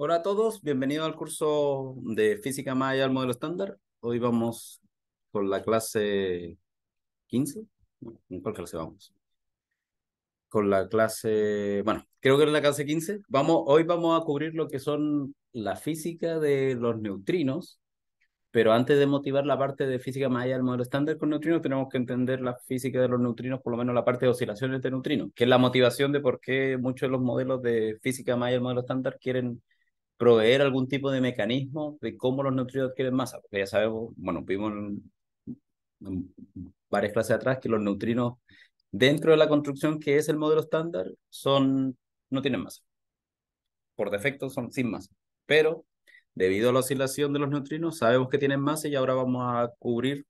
Hola a todos, bienvenidos al curso de Física maya al modelo estándar. Hoy vamos con la clase 15. ¿En cuál clase vamos? Con la clase, bueno, creo que era la clase 15. Vamos, hoy vamos a cubrir lo que son la física de los neutrinos, pero antes de motivar la parte de física maya al modelo estándar con neutrinos, tenemos que entender la física de los neutrinos, por lo menos la parte de oscilaciones de neutrinos, que es la motivación de por qué muchos de los modelos de física maya al modelo estándar quieren proveer algún tipo de mecanismo de cómo los neutrinos adquieren masa, porque ya sabemos, bueno, vimos varias clases atrás que los neutrinos dentro de la construcción que es el modelo estándar son, no tienen masa. Por defecto son sin masa, pero debido a la oscilación de los neutrinos sabemos que tienen masa y ahora vamos a cubrir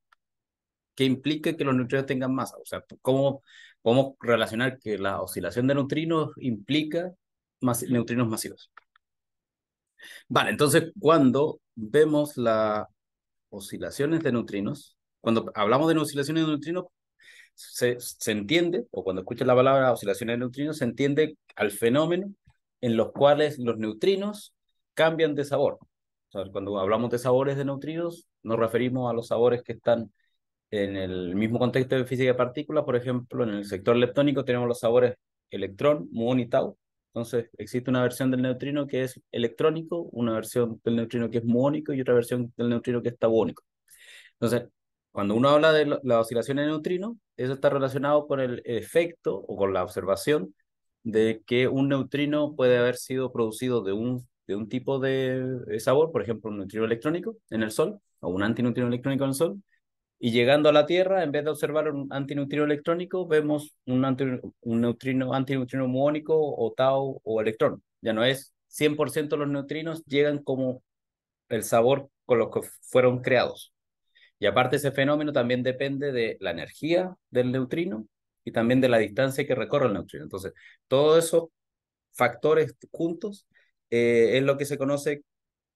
qué implica que los neutrinos tengan masa, o sea, cómo podemos relacionar que la oscilación de neutrinos implica más, neutrinos masivos. Vale, entonces cuando vemos las oscilaciones de neutrinos, cuando hablamos de oscilaciones de neutrinos, se, entiende, o cuando escuchas la palabra oscilaciones de neutrinos, se entiende al fenómeno en los cuales los neutrinos cambian de sabor. cuando hablamos de sabores de neutrinos, nos referimos a los sabores que están en el mismo contexto de física de partículas. Por ejemplo, en el sector leptónico tenemos los sabores electrón, muón y tau, entonces, existe una versión del neutrino que es electrónico, una versión del neutrino que es muónico y otra versión del neutrino que es tabónico. Entonces, cuando uno habla de la, oscilación de neutrino, eso está relacionado con el efecto o con la observación de que un neutrino puede haber sido producido de un, de un tipo de sabor, por ejemplo, un neutrino electrónico en el Sol o un antineutrino electrónico en el Sol, y llegando a la Tierra, en vez de observar un antineutrino electrónico, vemos un, antineutrino, un neutrino, antineutrino muónico o tau o electrón. Ya no es 100% los neutrinos llegan como el sabor con los que fueron creados. Y aparte ese fenómeno también depende de la energía del neutrino y también de la distancia que recorre el neutrino. Entonces, todos esos factores juntos eh, es lo que se conoce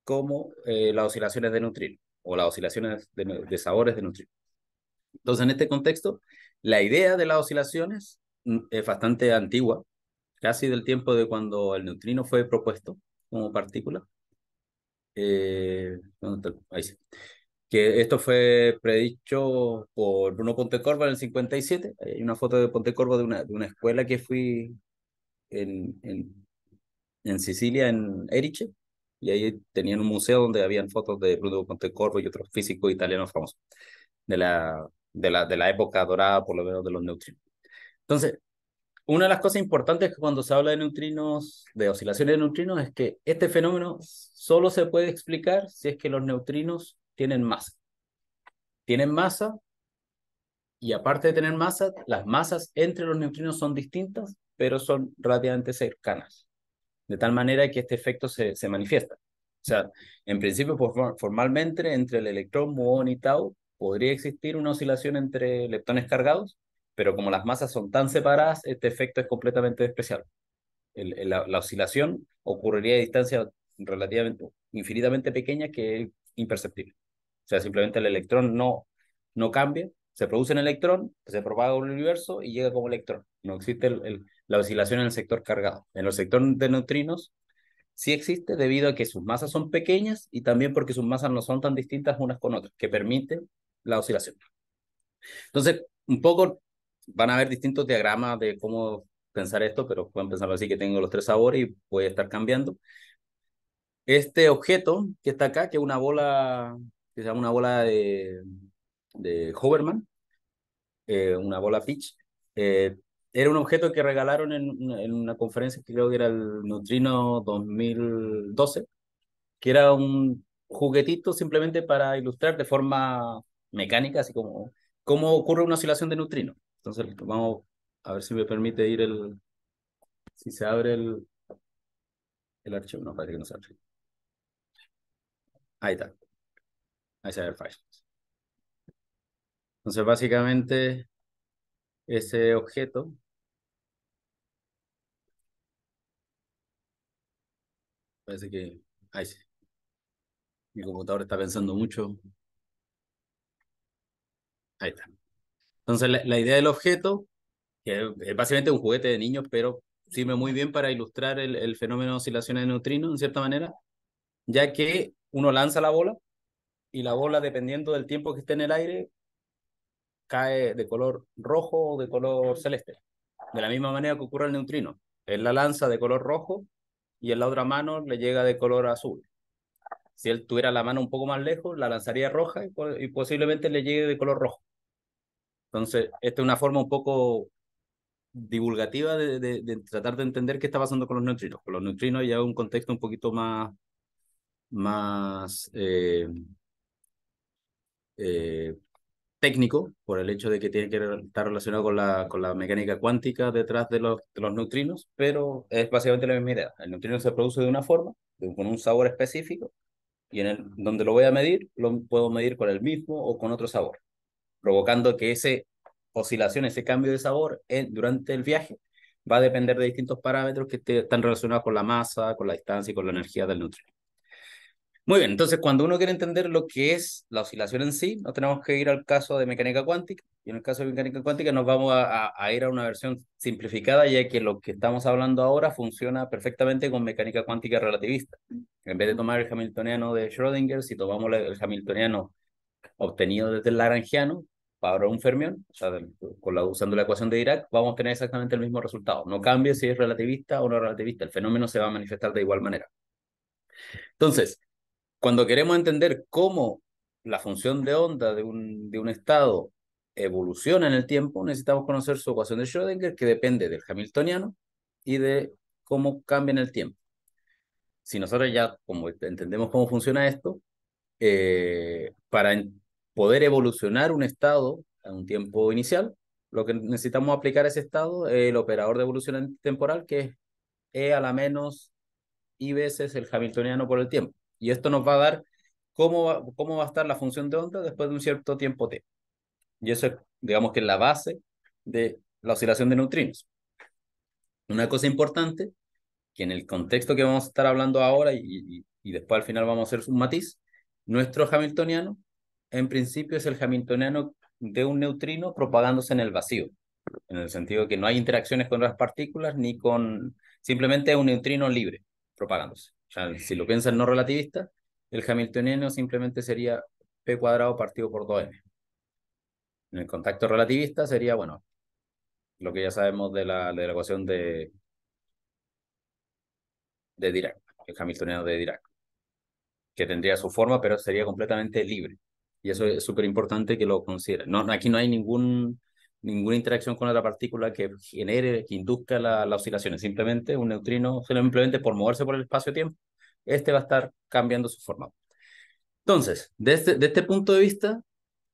como eh, las oscilaciones de neutrino o las oscilaciones de, sabores de neutrino. Entonces, en este contexto, la idea de las oscilaciones mm, es bastante antigua, casi del tiempo de cuando el neutrino fue propuesto como partícula. Eh, que esto fue predicho por Bruno Pontecorvo en el 57. Hay una foto de Pontecorvo de una, de una escuela que fui en, en, en Sicilia, en Eriche, y ahí tenían un museo donde habían fotos de Bruno Pontecorvo y otros físicos italianos famosos de la, de la, de la época dorada, por lo menos de los neutrinos. Entonces, una de las cosas importantes que cuando se habla de neutrinos, de oscilaciones de neutrinos, es que este fenómeno solo se puede explicar si es que los neutrinos tienen masa. Tienen masa y aparte de tener masa, las masas entre los neutrinos son distintas, pero son relativamente cercanas de tal manera que este efecto se, manifiesta. O sea, en principio, formalmente, entre el electrón, muón y tau, podría existir una oscilación entre leptones cargados, pero como las masas son tan separadas, este efecto es completamente despreciable. la, oscilación ocurriría a distancia relativamente, infinitamente pequeña que es imperceptible. O sea, simplemente el electrón no, no cambia, se produce un electrón, pues, se propaga por el universo y llega como electrón. No existe la oscilación en el sector cargado. En el sector de neutrinos sí existe debido a que sus masas son pequeñas y también porque sus masas no son tan distintas unas con otras, que permite la oscilación. Entonces, un poco van a haber distintos diagramas de cómo pensar esto, pero pueden pensarlo así que tengo los tres sabores y puede estar cambiando. Este objeto que está acá, que es una bola, que se llama una bola de de Hoverman, eh, una bola pitch. Eh, era un objeto que regalaron en, una conferencia que creo que era el Neutrino 2012, que era un juguetito simplemente para ilustrar de forma mecánica, así como cómo ocurre una oscilación de neutrino. Entonces, vamos a ver si me permite ir el. Si se abre el, el archivo. No, parece que no se abre. Ahí está. Ahí se abre el file. Entonces, básicamente, ese objeto parece que ahí sí. Mi computador está pensando mucho. Ahí está. Entonces, la, idea del objeto, que es básicamente un juguete de niños, pero sirve muy bien para ilustrar el, fenómeno de oscilación de neutrinos, en cierta manera, ya que uno lanza la bola y la bola, dependiendo del tiempo que esté en el aire, cae de color rojo o de color celeste. De la misma manera que ocurre el neutrino. Él la lanza de color rojo y en la otra mano le llega de color azul. Si él tuviera la mano un poco más lejos, la lanzaría roja y, posiblemente le llegue de color rojo. Entonces, esta es una forma un poco divulgativa de, tratar de entender qué está pasando con los neutrinos. Con los neutrinos ya un contexto un poquito más, más eh, eh, técnico, por el hecho de que tiene que estar relacionado con la, con la mecánica cuántica detrás de los, los neutrinos, pero es básicamente la misma idea. El neutrino se produce de una forma, con un sabor específico, y en el, donde lo voy a medir, lo puedo medir con el mismo o con otro sabor, provocando que esa oscilación, ese cambio de sabor durante el viaje, va a depender de distintos parámetros que están relacionados con la masa, con la distancia y con la energía del neutrino. Muy bien, entonces cuando uno quiere entender lo que es la oscilación en sí, no tenemos que ir al caso de mecánica cuántica, y en el caso de mecánica cuántica nos vamos a, ir a una versión simplificada, ya que lo que estamos hablando ahora funciona perfectamente con mecánica cuántica relativista. En vez de tomar el hamiltoniano de Schrödinger, si tomamos el hamiltoniano obtenido desde el lagrangiano, para un fermión, o sea, usando la ecuación de Dirac, vamos a tener exactamente el mismo resultado. No cambia si es relativista o no relativista, el fenómeno se va a manifestar de igual manera. Entonces, cuando queremos entender cómo la función de onda de un, de un estado evoluciona en el tiempo, necesitamos conocer su ecuación de Schrödinger, que depende del hamiltoniano y de cómo cambia en el tiempo. Si nosotros ya como entendemos cómo funciona esto, eh, para poder evolucionar un estado a un tiempo inicial, lo que necesitamos aplicar a ese estado es el operador de evolución temporal, que es E a la menos I veces el hamiltoniano por el tiempo. Y esto nos va a dar cómo va, cómo va a estar la función de onda después de un cierto tiempo t. Y eso es, digamos que es la base de la oscilación de neutrinos. Una cosa importante, que en el contexto que vamos a estar hablando ahora y, después al final vamos a hacer un matiz, nuestro hamiltoniano en principio es el hamiltoniano de un neutrino propagándose en el vacío, en el sentido de que no hay interacciones con otras partículas ni con, simplemente un neutrino libre propagándose si lo piensas no relativista, el hamiltoniano simplemente sería P cuadrado partido por 2M. En el contacto relativista sería, bueno, lo que ya sabemos de la, de la ecuación de, de Dirac, el hamiltoniano de Dirac, que tendría su forma, pero sería completamente libre. Y eso es súper importante que lo consideren. No, aquí no hay ningún ninguna interacción con otra partícula que genere, que induzca la, la oscilación. Simplemente un neutrino, simplemente por moverse por el espacio-tiempo, este va a estar cambiando su forma. Entonces, desde, este, este punto de vista,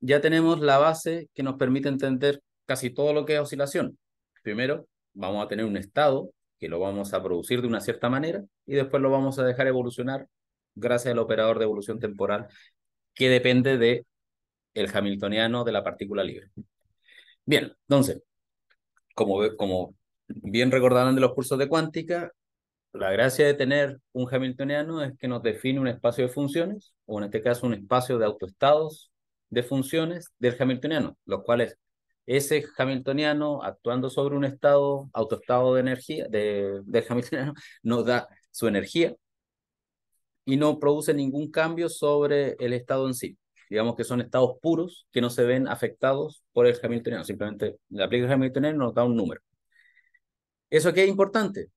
ya tenemos la base que nos permite entender casi todo lo que es oscilación. Primero, vamos a tener un estado que lo vamos a producir de una cierta manera y después lo vamos a dejar evolucionar gracias al operador de evolución temporal que depende del hamiltoniano de la partícula libre. Bien, entonces, como, bien recordarán de los cursos de cuántica, la gracia de tener un hamiltoniano es que nos define un espacio de funciones, o en este caso un espacio de autoestados de funciones del hamiltoniano, los cuales ese hamiltoniano actuando sobre un estado, autoestado de energía, de, del hamiltoniano, nos da su energía y no produce ningún cambio sobre el estado en sí digamos que son estados puros que no se ven afectados por el hamiltoniano, simplemente la del Hamiltoniano nos da un número. Eso que es importante,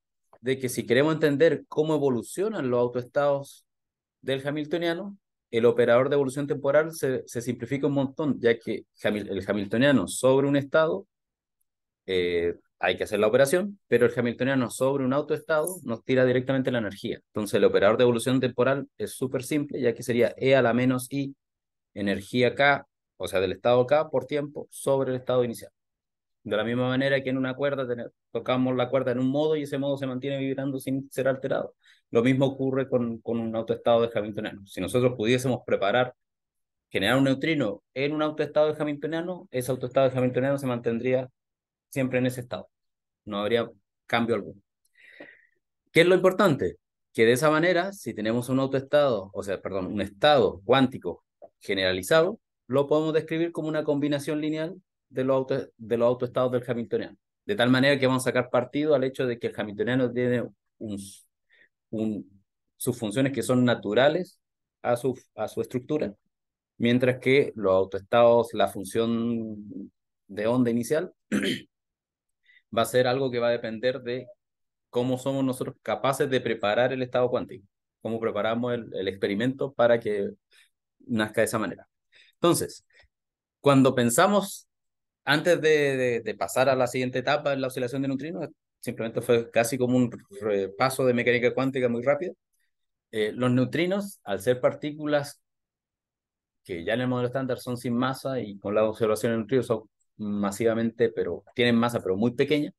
de que si queremos entender cómo evolucionan los autoestados del hamiltoniano, el operador de evolución temporal se, simplifica un montón, ya que el hamiltoniano sobre un estado eh, hay que hacer la operación, pero el hamiltoniano sobre un autoestado nos tira directamente la energía. Entonces el operador de evolución temporal es súper simple, ya que sería E a la menos I energía K, o sea, del estado K por tiempo sobre el estado inicial. De la misma manera que en una cuerda tocamos la cuerda en un modo y ese modo se mantiene vibrando sin ser alterado. Lo mismo ocurre con, con un autoestado de Hamiltoniano. Si nosotros pudiésemos preparar, generar un neutrino en un autoestado de Hamiltoniano, ese autoestado de Hamiltoniano se mantendría siempre en ese estado. No habría cambio alguno. ¿Qué es lo importante? Que de esa manera, si tenemos un autoestado, o sea, perdón, un estado cuántico generalizado, lo podemos describir como una combinación lineal de los, auto, de los autoestados del hamiltoniano. De tal manera que vamos a sacar partido al hecho de que el hamiltoniano tiene sus funciones que son naturales a su, a su estructura, mientras que los autoestados, la función de onda inicial, va a ser algo que va a depender de cómo somos nosotros capaces de preparar el estado cuántico, cómo preparamos el experimento para que nazca de esa manera. Entonces, cuando pensamos, antes de, pasar a la siguiente etapa en la oscilación de neutrinos, simplemente fue casi como un repaso de mecánica cuántica muy rápido, eh, los neutrinos, al ser partículas que ya en el modelo estándar son sin masa y con la observación de neutrinos son masivamente, pero tienen masa, pero muy pequeña,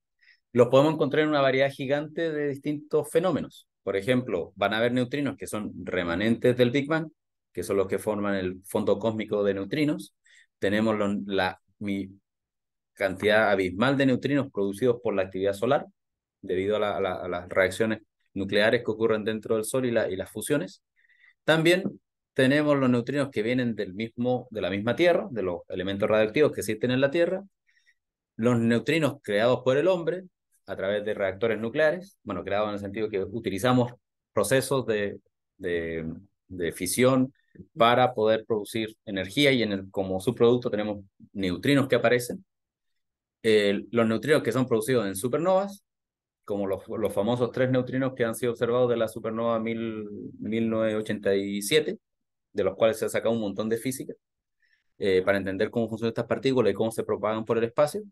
los podemos encontrar en una variedad gigante de distintos fenómenos. Por ejemplo, van a haber neutrinos que son remanentes del Big Bang, que son los que forman el fondo cósmico de neutrinos. Tenemos la mi cantidad abismal de neutrinos producidos por la actividad solar, debido a, las reacciones nucleares que ocurren dentro del Sol y, las fusiones. También tenemos los neutrinos que vienen del mismo, de la misma Tierra, de los elementos radioactivos que existen en la Tierra, los neutrinos creados por el hombre a través de reactores nucleares, bueno, creados en el sentido que utilizamos procesos de fisión para poder producir energía y en el, como subproducto tenemos neutrinos que aparecen. los neutrinos que son producidos en supernovas, como los, los, famosos tres neutrinos que han sido observados de la supernova mil, 1987, de los cuales se ha sacado un montón de física, eh, para entender cómo funcionan estas partículas y cómo se propagan por el espacio.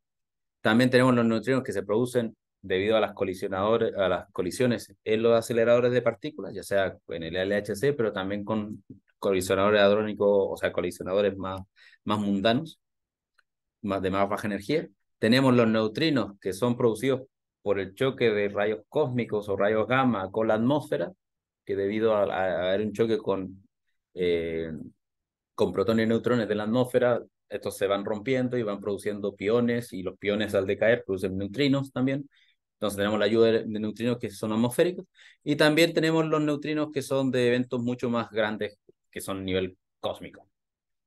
También tenemos los neutrinos que se producen debido a las, colisionadores, a las colisiones en los aceleradores de partículas, ya sea en el LHC, pero también con colisionadores hadrónicos, o sea, colisionadores más, mundanos, más, de más baja energía. Tenemos los neutrinos que son producidos por el choque de rayos cósmicos o rayos gamma con la atmósfera, que debido a, haber un choque con, eh, con protones y neutrones de la atmósfera, estos se van rompiendo y van produciendo piones, y los piones al decaer producen neutrinos también. Entonces tenemos la ayuda de neutrinos que son atmosféricos y también tenemos los neutrinos que son de eventos mucho más grandes que son nivel cósmico.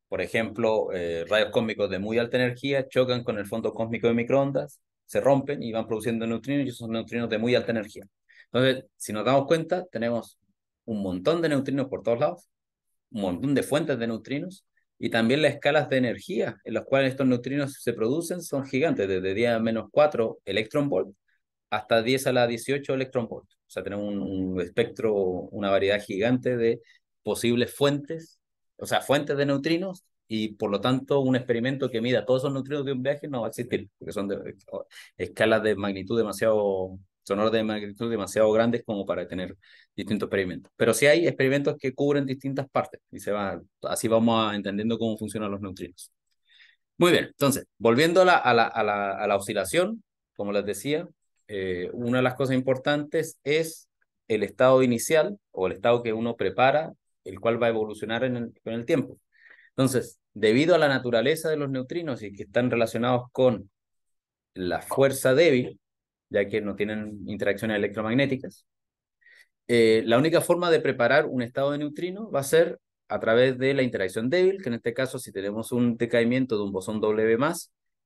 Por ejemplo, eh, rayos cósmicos de muy alta energía chocan con el fondo cósmico de microondas, se rompen y van produciendo neutrinos y esos neutrinos de muy alta energía. Entonces, si nos damos cuenta, tenemos un montón de neutrinos por todos lados, un montón de fuentes de neutrinos y también las escalas de energía en las cuales estos neutrinos se producen son gigantes, desde 10 a menos 4 electron hasta 10 a la 18 electron O sea, tenemos un espectro, una variedad gigante de posibles fuentes, o sea, fuentes de neutrinos, y por lo tanto un experimento que mida todos esos neutrinos de un viaje no va a existir, porque son de, eh, escalas de magnitud demasiado, son de magnitud demasiado grandes como para tener distintos experimentos. Pero sí hay experimentos que cubren distintas partes, y se va, así vamos a, entendiendo cómo funcionan los neutrinos. Muy bien, entonces, volviendo a la, a la, oscilación, como les decía, eh, una de las cosas importantes es el estado inicial o el estado que uno prepara el cual va a evolucionar con el tiempo. Entonces, debido a la naturaleza de los neutrinos y que están relacionados con la fuerza débil, ya que no tienen interacciones electromagnéticas, eh, la única forma de preparar un estado de neutrino va a ser a través de la interacción débil, que en este caso si tenemos un decaimiento de un bosón W+,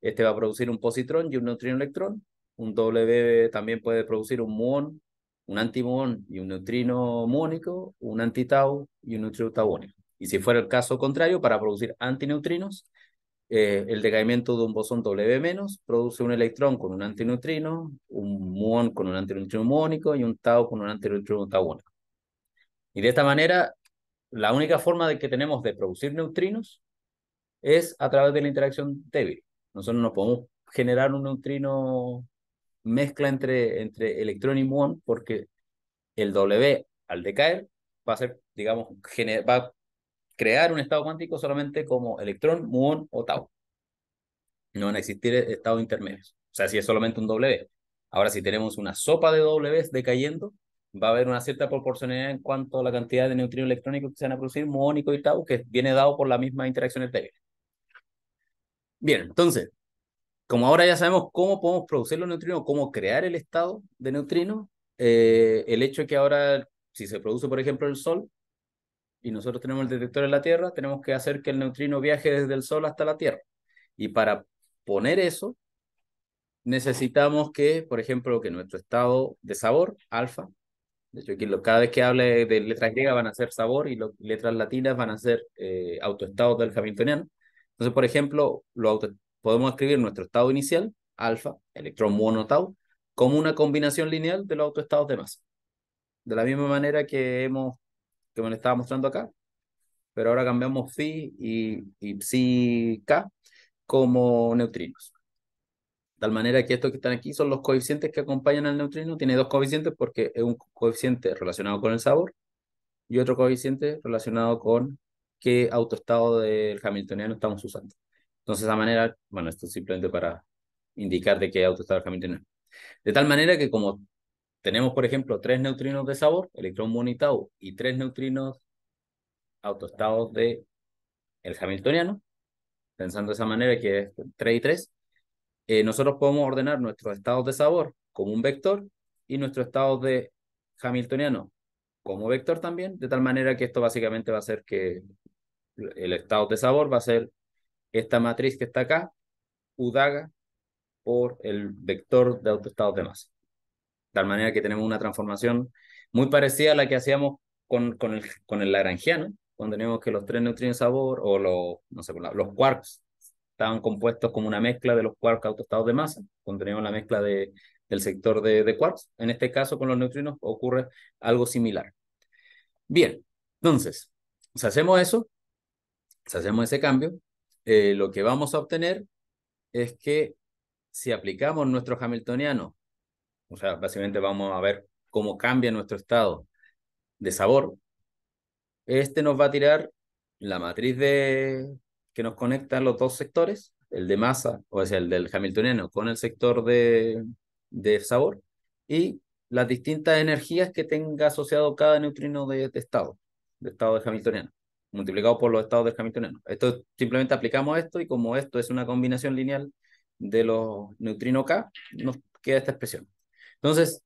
este va a producir un positrón y un neutrino electrón, un W también puede producir un muón un antimón y un neutrino muónico, un antitau y un neutrino tabónico. Y si fuera el caso contrario, para producir antineutrinos, eh, el decaimiento de un bosón W- produce un electrón con un antineutrino, un muón con un antineutrino muónico y un tau con un antineutrino tabónico. Y de esta manera, la única forma de que tenemos de producir neutrinos es a través de la interacción débil. Nosotros no podemos generar un neutrino mezcla entre, entre electrón y muón porque el W al decaer va a ser, digamos, va a crear un estado cuántico solamente como electrón, muón o tau. No van a existir eh, estados intermedios. O sea, si es solamente un W. Ahora, si tenemos una sopa de Ws decayendo, va a haber una cierta proporcionalidad en cuanto a la cantidad de neutrino electrónico que se van a producir, muónico y tau, que viene dado por la misma interacción débil Bien, entonces, como ahora ya sabemos cómo podemos producir los neutrinos, cómo crear el estado de neutrino, eh, el hecho es que ahora, si se produce, por ejemplo, el Sol, y nosotros tenemos el detector en la Tierra, tenemos que hacer que el neutrino viaje desde el Sol hasta la Tierra. Y para poner eso, necesitamos que, por ejemplo, que nuestro estado de sabor, alfa, de hecho, aquí lo, cada vez que hable de letras griegas van a ser sabor y lo, letras latinas van a ser eh, autoestados del hamiltoniano. Entonces, por ejemplo, lo auto podemos escribir nuestro estado inicial, alfa, electrón tau, como una combinación lineal de los autoestados de masa. De la misma manera que hemos, que me lo estaba mostrando acá, pero ahora cambiamos phi y, y psi k como neutrinos. De tal manera que estos que están aquí son los coeficientes que acompañan al neutrino. Tiene dos coeficientes porque es un coeficiente relacionado con el sabor y otro coeficiente relacionado con qué autoestado del hamiltoniano estamos usando. Entonces, de esa manera, bueno, esto es simplemente para indicar de qué autoestado está Hamiltoniano. De tal manera que como tenemos, por ejemplo, tres neutrinos de sabor, electrón monitado, y tres neutrinos autoestados de el hamiltoniano, pensando de esa manera que es 3 y 3, eh, nosotros podemos ordenar nuestros estados de sabor como un vector y nuestro estado de hamiltoniano como vector también, de tal manera que esto básicamente va a ser que el estado de sabor va a ser esta matriz que está acá, Udaga, por el vector de autoestados de masa. De tal manera que tenemos una transformación muy parecida a la que hacíamos con, con, el, con el lagrangiano, cuando teníamos que los tres neutrinos sabor o los, los quarks estaban compuestos como una mezcla de los quarks autoestados de masa, cuando teníamos la mezcla de, del sector de, de quarks. En este caso, con los neutrinos ocurre algo similar. Bien, entonces, si hacemos eso, si hacemos ese cambio, eh, lo que vamos a obtener es que si aplicamos nuestro hamiltoniano, o sea, básicamente vamos a ver cómo cambia nuestro estado de sabor, este nos va a tirar la matriz de, que nos conecta los dos sectores, el de masa, o sea, el del hamiltoniano con el sector de, de sabor, y las distintas energías que tenga asociado cada neutrino de, de estado, de estado de hamiltoniano multiplicado por los estados del hamiltoniano. Esto simplemente aplicamos esto y como esto es una combinación lineal de los neutrinos K, nos queda esta expresión. Entonces,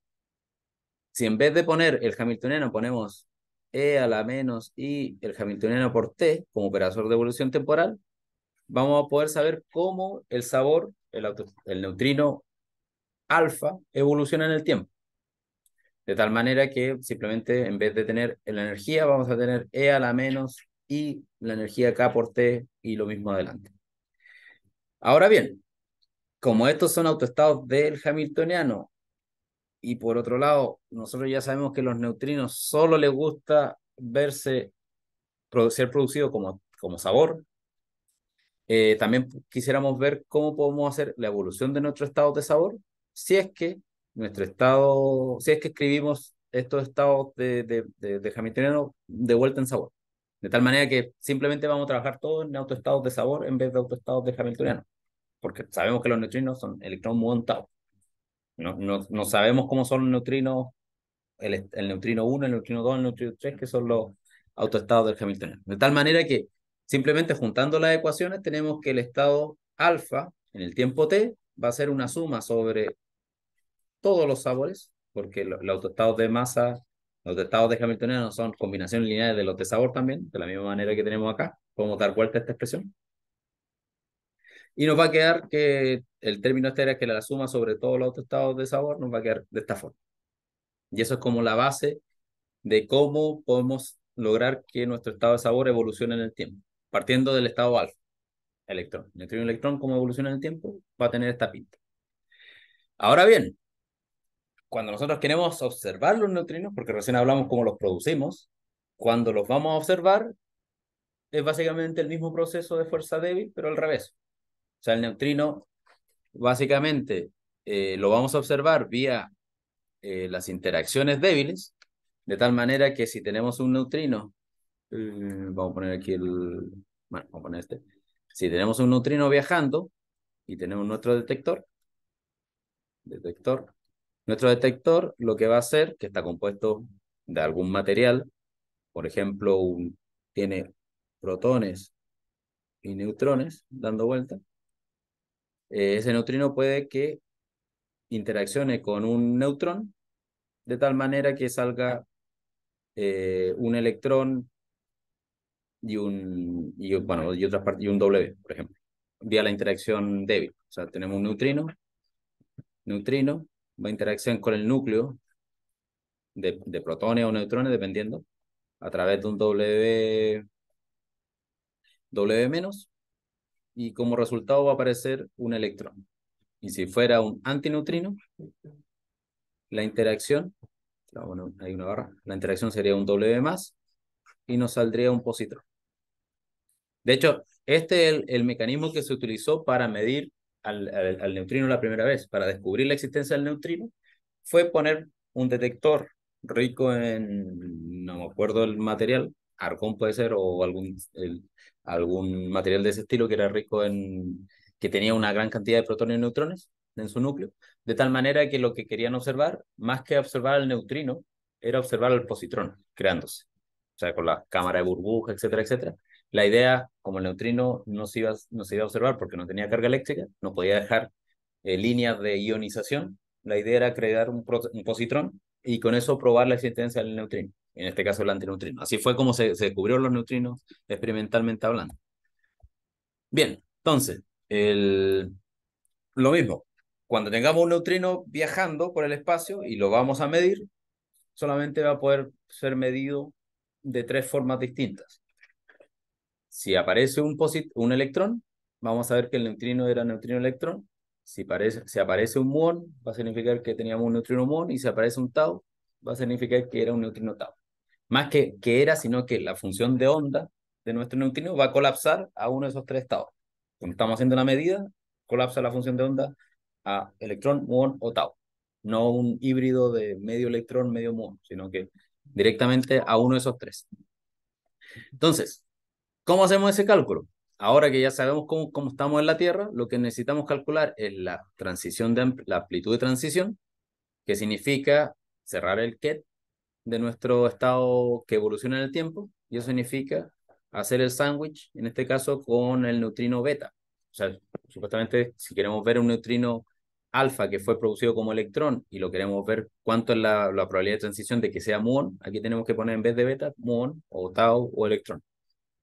si en vez de poner el hamiltoniano ponemos E a la menos y el hamiltoniano por T como operador de evolución temporal, vamos a poder saber cómo el sabor, el, el neutrino alfa, evoluciona en el tiempo. De tal manera que simplemente en vez de tener la energía, vamos a tener E a la menos y la energía K por T y lo mismo adelante. Ahora bien, como estos son autoestados del Hamiltoniano y por otro lado, nosotros ya sabemos que los neutrinos solo les gusta verse, ser producido como, como sabor. Eh, también quisiéramos ver cómo podemos hacer la evolución de nuestro estado de sabor si es que nuestro estado, si es que escribimos estos estados de Hamiltoniano de vuelta en sabor. De tal manera que simplemente vamos a trabajar todo en autoestados de sabor en vez de autoestados de Hamiltoniano, porque sabemos que los neutrinos son electrón montados. No, no, sabemos cómo son los neutrinos, el, neutrino 1, el neutrino 2, el neutrino 3, que son los autoestados del Hamiltoniano. De tal manera que simplemente juntando las ecuaciones tenemos que el estado alfa en el tiempo t va a ser una suma sobre todos los sabores, porque los, los autoestados de masa los estados de Hamiltoniano son combinaciones lineales de los de sabor también, de la misma manera que tenemos acá. Podemos dar vuelta a esta expresión. Y nos va a quedar que el término este que la suma sobre todos los otros estados de sabor nos va a quedar de esta forma. Y eso es como la base de cómo podemos lograr que nuestro estado de sabor evolucione en el tiempo, partiendo del estado alfa, electrón. El electrón, electrón como evoluciona en el tiempo, va a tener esta pinta. Ahora bien, cuando nosotros queremos observar los neutrinos, porque recién hablamos cómo los producimos, cuando los vamos a observar, es básicamente el mismo proceso de fuerza débil, pero al revés. O sea, el neutrino básicamente eh, lo vamos a observar vía eh, las interacciones débiles, de tal manera que si tenemos un neutrino, eh, vamos a poner aquí el, bueno, vamos a poner este, si tenemos un neutrino viajando y tenemos nuestro detector, detector, nuestro detector lo que va a hacer, que está compuesto de algún material, por ejemplo, tiene protones y neutrones dando vuelta, eh, ese neutrino puede que interaccione con un neutrón de tal manera que salga eh, un electrón y un, y, bueno, y, y un W, por ejemplo, vía la interacción débil. O sea, tenemos un neutrino, neutrino, a interacción con el núcleo de, protones o neutrones, dependiendo, a través de un W, w menos, y como resultado va a aparecer un electrón. Y si fuera un antineutrino, la interacción, hay una barra, la interacción sería un W más y nos saldría un positrón. De hecho, este es el, el mecanismo que se utilizó para medir al, neutrino la primera vez, para descubrir la existencia del neutrino, fue poner un detector rico en, no me acuerdo el material, argón puede ser, o algún, algún material de ese estilo que era rico en, que tenía una gran cantidad de protones y neutrones en su núcleo, de tal manera que lo que querían observar, más que observar el neutrino, era observar el positrón creándose, o sea, con la cámara de burbuja, etcétera, etcétera la idea, como el neutrino no se iba, no se iba a observar porque no tenía carga eléctrica, no podía dejar eh, líneas de ionización, la idea era crear un, positrón y con eso probar la existencia del neutrino, en este caso el antineutrino. Así fue como se, se descubrieron los neutrinos experimentalmente hablando. Bien, entonces, el... lo mismo, cuando tengamos un neutrino viajando por el espacio y lo vamos a medir, solamente va a poder ser medido de tres formas distintas. Si aparece un, un electrón, vamos a ver que el neutrino era neutrino-electrón. Si, si aparece un muón, va a significar que teníamos un neutrino muón. Y si aparece un tau, va a significar que era un neutrino tau. Más que, que era, sino que la función de onda de nuestro neutrino va a colapsar a uno de esos tres estados. Cuando estamos haciendo una medida, colapsa la función de onda a electrón, muón o tau. No un híbrido de medio electrón, medio muón, sino que directamente a uno de esos tres. Entonces, ¿Cómo hacemos ese cálculo? Ahora que ya sabemos cómo, estamos en la Tierra, lo que necesitamos calcular es la transición de la amplitud de transición, que significa cerrar el ket de nuestro estado que evoluciona en el tiempo, y eso significa hacer el sándwich, en este caso con el neutrino beta. O sea, supuestamente si queremos ver un neutrino alfa que fue producido como electrón y lo queremos ver cuánto es la, probabilidad de transición de que sea muón, aquí tenemos que poner en vez de beta, muon, o tau o electrón.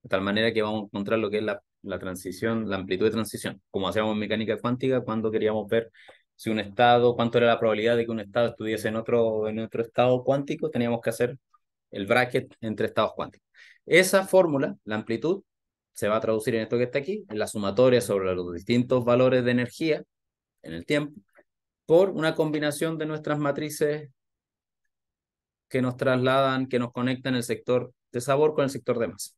De tal manera que vamos a encontrar lo que es la, transición, la amplitud de transición, como hacíamos en mecánica cuántica cuando queríamos ver si un estado, cuánto era la probabilidad de que un estado estuviese en otro, en otro estado cuántico, teníamos que hacer el bracket entre estados cuánticos. Esa fórmula, la amplitud, se va a traducir en esto que está aquí, en la sumatoria sobre los distintos valores de energía en el tiempo, por una combinación de nuestras matrices que nos trasladan, que nos conectan el sector de sabor con el sector de masa.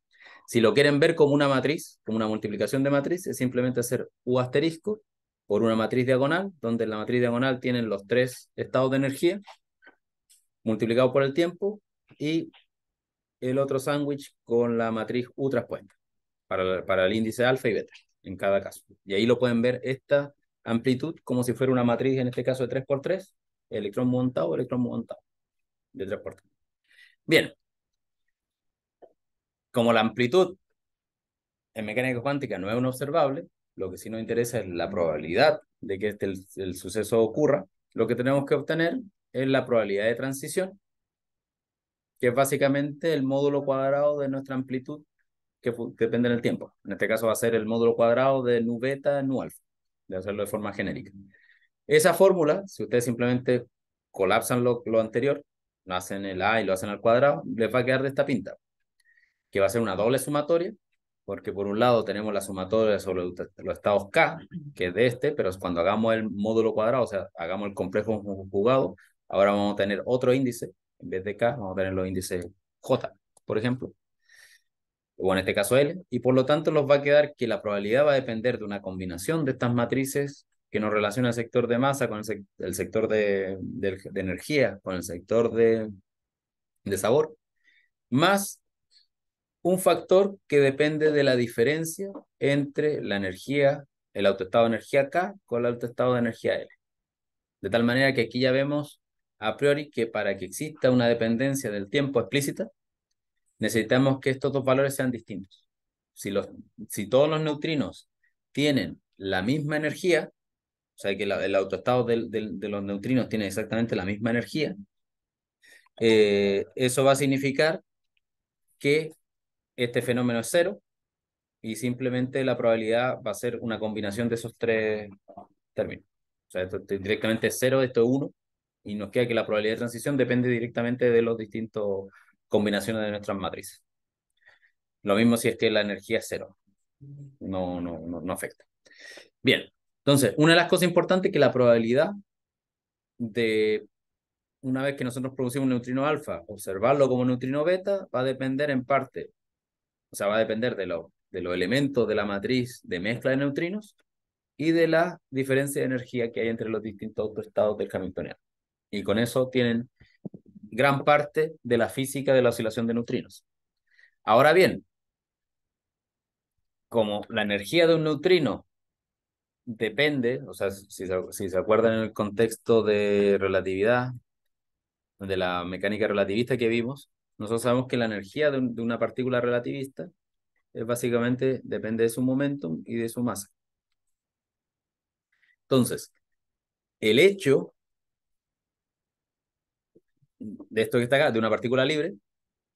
Si lo quieren ver como una matriz, como una multiplicación de matriz, es simplemente hacer U asterisco por una matriz diagonal, donde la matriz diagonal tienen los tres estados de energía, multiplicado por el tiempo, y el otro sándwich con la matriz U traspuesta, para, el índice alfa y beta, en cada caso. Y ahí lo pueden ver esta amplitud como si fuera una matriz, en este caso de 3x3, electrón montado, electrón montado, de 3x3. Bien, como la amplitud en mecánica cuántica no es un observable, lo que sí nos interesa es la probabilidad de que este, el, suceso ocurra. Lo que tenemos que obtener es la probabilidad de transición, que es básicamente el módulo cuadrado de nuestra amplitud que depende del tiempo. En este caso va a ser el módulo cuadrado de nu beta, nu alfa, de hacerlo de forma genérica. Esa fórmula, si ustedes simplemente colapsan lo, lo anterior, lo hacen el A y lo hacen al cuadrado, les va a quedar de esta pinta que va a ser una doble sumatoria, porque por un lado tenemos la sumatoria sobre los estados K, que es de este, pero cuando hagamos el módulo cuadrado, o sea, hagamos el complejo jugado, ahora vamos a tener otro índice, en vez de K, vamos a tener los índices J, por ejemplo, o en este caso L, y por lo tanto nos va a quedar que la probabilidad va a depender de una combinación de estas matrices que nos relaciona el sector de masa con el, sector de, energía, con el sector de, de sabor, más un factor que depende de la diferencia entre la energía, el autoestado de energía K con el autoestado de energía L. De tal manera que aquí ya vemos a priori que para que exista una dependencia del tiempo explícita, necesitamos que estos dos valores sean distintos. Si, los, si todos los neutrinos tienen la misma energía, o sea que el autoestado de los neutrinos tiene exactamente la misma energía, eh, eso va a significar que este fenómeno es cero y simplemente la probabilidad va a ser una combinación de esos tres términos. O sea, esto directamente es cero, esto es uno, y nos queda que la probabilidad de transición depende directamente de los distintos combinaciones de nuestras matrices. Lo mismo si es que la energía es cero. No, no, no afecta. Bien, entonces, una de las cosas importantes es que la probabilidad de una vez que nosotros producimos un neutrino alfa, observarlo como neutrino beta va a depender en parte o sea, va a depender de, de los elementos de la matriz de mezcla de neutrinos y de la diferencia de energía que hay entre los distintos estados del Hamiltoniano. Y con eso tienen gran parte de la física de la oscilación de neutrinos. Ahora bien, como la energía de un neutrino depende, o sea, si se, si se acuerdan en el contexto de relatividad, de la mecánica relativista que vimos, nosotros sabemos que la energía de, una partícula relativista es básicamente depende de su momento y de su masa. Entonces, el hecho de esto que está acá, de una partícula libre,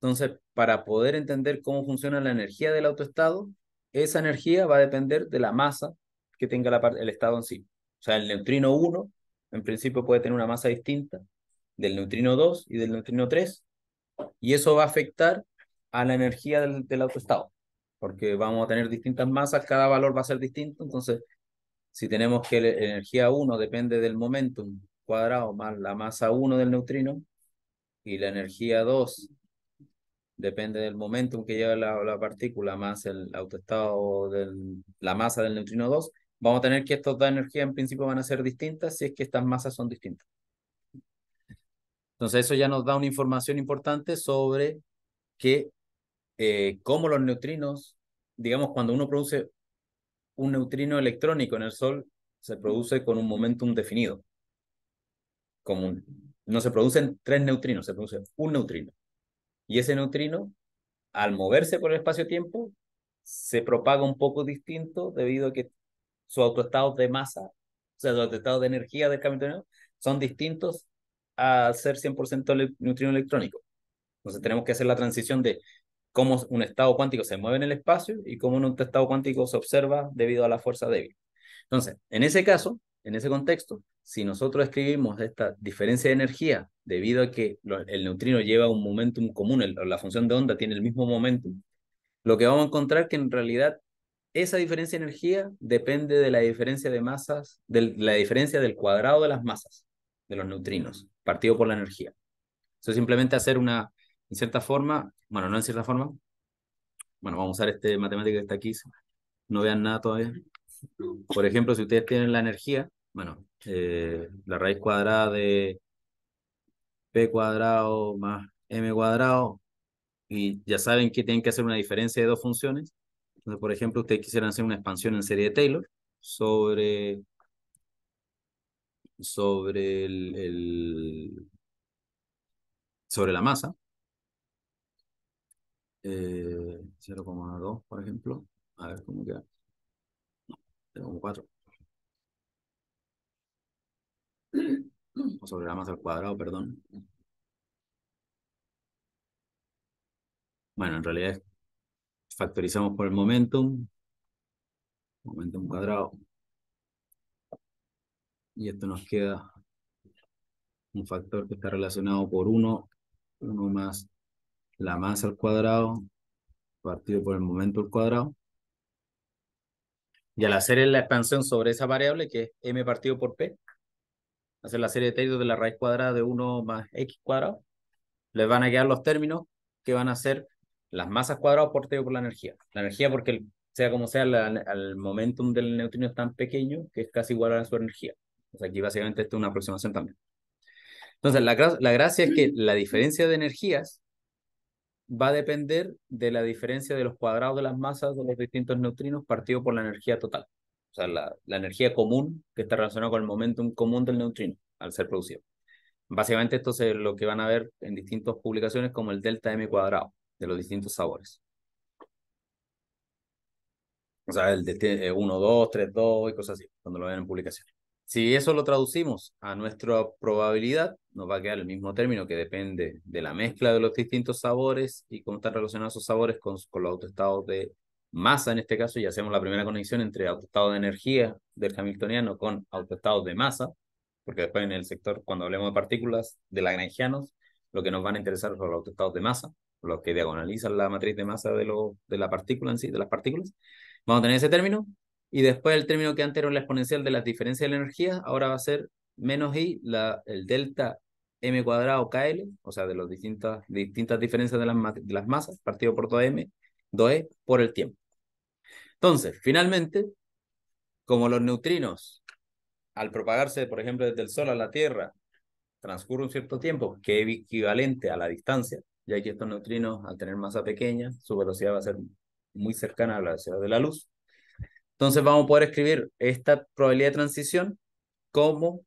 entonces, para poder entender cómo funciona la energía del autoestado, esa energía va a depender de la masa que tenga la, el estado en sí. O sea, el neutrino 1, en principio, puede tener una masa distinta del neutrino 2 y del neutrino 3, y eso va a afectar a la energía del, autoestado, porque vamos a tener distintas masas, cada valor va a ser distinto, entonces si tenemos que la energía 1 depende del momentum cuadrado más la masa 1 del neutrino, y la energía 2 depende del momentum que lleva la, la partícula más el autoestado de la masa del neutrino 2, vamos a tener que estas dos energías en principio van a ser distintas si es que estas masas son distintas. Entonces eso ya nos da una información importante sobre que eh, cómo los neutrinos, digamos, cuando uno produce un neutrino electrónico en el Sol, se produce con un momentum definido. Como no se producen tres neutrinos, se produce un neutrino. Y ese neutrino, al moverse por el espacio-tiempo, se propaga un poco distinto debido a que su autoestado de masa, o sea, su autoestado de energía del de neutrino, son distintos a ser 100% neutrino electrónico. Entonces tenemos que hacer la transición de cómo un estado cuántico se mueve en el espacio y cómo un estado cuántico se observa debido a la fuerza débil. Entonces, en ese caso, en ese contexto, si nosotros escribimos esta diferencia de energía debido a que el neutrino lleva un momentum común, la función de onda tiene el mismo momentum, lo que vamos a encontrar que en realidad esa diferencia de energía depende de la diferencia de masas, de la diferencia del cuadrado de las masas de los neutrinos partido por la energía. Eso simplemente hacer una, en cierta forma, bueno, no en cierta forma, bueno, vamos a usar este matemático que está aquí, no vean nada todavía. Por ejemplo, si ustedes tienen la energía, bueno, eh, la raíz cuadrada de P cuadrado más M cuadrado, y ya saben que tienen que hacer una diferencia de dos funciones. Entonces, por ejemplo, ustedes quisieran hacer una expansión en serie de Taylor sobre sobre el, sobre la masa. 0,2, eh, por ejemplo. A ver cómo queda. No, 0,4. sobre la masa al cuadrado, perdón. Bueno, en realidad factorizamos por el momentum. Momentum cuadrado y esto nos queda un factor que está relacionado por 1, 1 más la masa al cuadrado, partido por el momento al cuadrado. Y al hacer la expansión sobre esa variable, que es m partido por p, hacer la serie de términos de la raíz cuadrada de 1 más x cuadrado, les van a quedar los términos que van a ser las masas cuadradas por t por la energía. La energía porque sea como sea, el momentum del neutrino es tan pequeño que es casi igual a su energía. O sea, aquí básicamente esto es una aproximación también. Entonces, la, gracia es que mm. la diferencia de energías va a depender de la diferencia de los cuadrados de las masas de los distintos neutrinos partido por la energía total. O sea, la, la energía común que está relacionada con el momentum común del neutrino al ser producido. Básicamente esto es lo que van a ver en distintas publicaciones como el delta m cuadrado de los distintos sabores. O sea, el de 1, 2, 3, 2 y cosas así, cuando lo vean en publicaciones. Si eso lo traducimos a nuestra probabilidad, nos va a quedar el mismo término que depende de la mezcla de los distintos sabores y cómo están relacionados esos sabores con, los autoestados de masa en este caso, y hacemos la primera conexión entre autoestado de energía del hamiltoniano con autoestados de masa, porque después en el sector, cuando hablemos de partículas de lagrangianos, lo que nos van a interesar son los autoestados de masa, los que diagonalizan la matriz de masa de, lo, de la partícula en sí, de las partículas. Vamos a tener ese término y después el término que antes era la exponencial de las diferencias de la energía, ahora va a ser menos i, la, el delta m cuadrado KL, o sea, de las distintas, distintas diferencias de las, de las masas, partido por 2m, 2e, por el tiempo. Entonces, finalmente, como los neutrinos, al propagarse, por ejemplo, desde el Sol a la Tierra, transcurre un cierto tiempo que es equivalente a la distancia, ya que estos neutrinos, al tener masa pequeña, su velocidad va a ser muy cercana a la velocidad de la luz. Entonces vamos a poder escribir esta probabilidad de transición como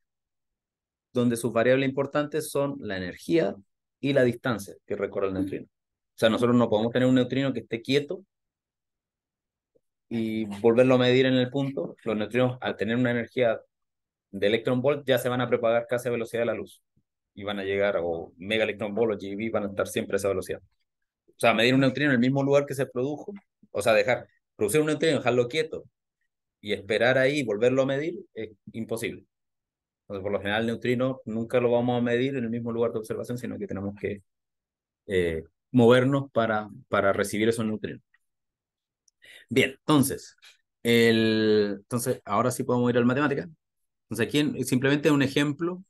donde sus variables importantes son la energía y la distancia que recorre el neutrino. O sea, nosotros no podemos tener un neutrino que esté quieto y volverlo a medir en el punto. Los neutrinos, al tener una energía de electron volt, ya se van a propagar casi a velocidad de la luz. Y van a llegar, o mega electron volt o GV van a estar siempre a esa velocidad. O sea, medir un neutrino en el mismo lugar que se produjo, o sea, dejar, producir un neutrino, dejarlo quieto, y esperar ahí y volverlo a medir es imposible. Entonces, por lo general, el neutrino nunca lo vamos a medir en el mismo lugar de observación, sino que tenemos que eh, movernos para, para recibir esos neutrinos. Bien, entonces, el, entonces, ahora sí podemos ir la matemática. Entonces, aquí simplemente un ejemplo.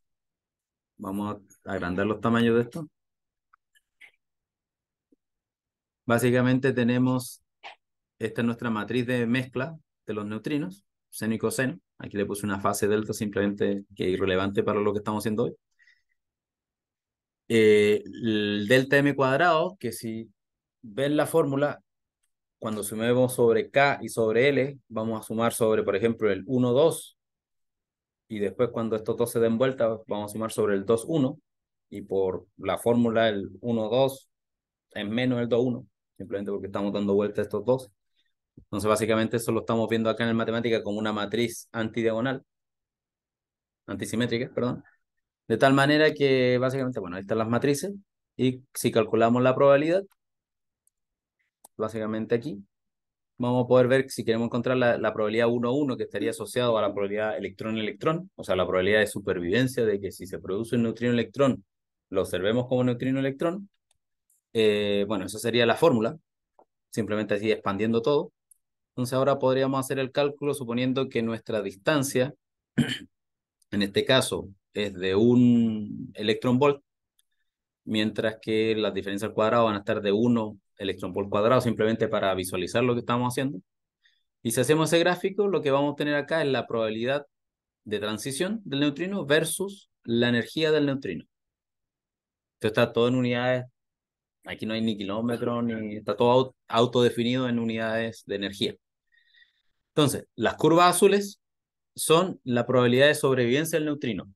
Vamos a agrandar los tamaños de esto. Básicamente tenemos, esta es nuestra matriz de mezcla, los neutrinos, seno y coseno. Aquí le puse una fase delta simplemente que es irrelevante para lo que estamos haciendo hoy. Eh, el delta m cuadrado, que si ven la fórmula, cuando sumemos sobre K y sobre L, vamos a sumar sobre, por ejemplo, el 1, 2, y después cuando estos dos se den vuelta, vamos a sumar sobre el 2, 1, y por la fórmula el 1, 2 es menos el 2, 1, simplemente porque estamos dando vuelta a estos dos. Entonces, básicamente eso lo estamos viendo acá en el matemática como una matriz antidiagonal, antisimétrica, perdón. De tal manera que básicamente, bueno, ahí están las matrices y si calculamos la probabilidad, básicamente aquí, vamos a poder ver si queremos encontrar la, probabilidad 1-1 que estaría asociado a la probabilidad electrón-electrón, o sea, la probabilidad de supervivencia de que si se produce un neutrino-electrón, lo observemos como neutrino-electrón. Eh, bueno, esa sería la fórmula, simplemente así expandiendo todo. Entonces ahora podríamos hacer el cálculo suponiendo que nuestra distancia, en este caso, es de un electronvolt volt, mientras que las diferencias al cuadrado van a estar de uno electronvolt cuadrado, simplemente para visualizar lo que estamos haciendo. Y si hacemos ese gráfico, lo que vamos a tener acá es la probabilidad de transición del neutrino versus la energía del neutrino. Esto está todo en unidades, aquí no hay ni kilómetro ni está todo autodefinido en unidades de energía. Entonces, las curvas azules son la probabilidad de sobrevivencia del neutrino. O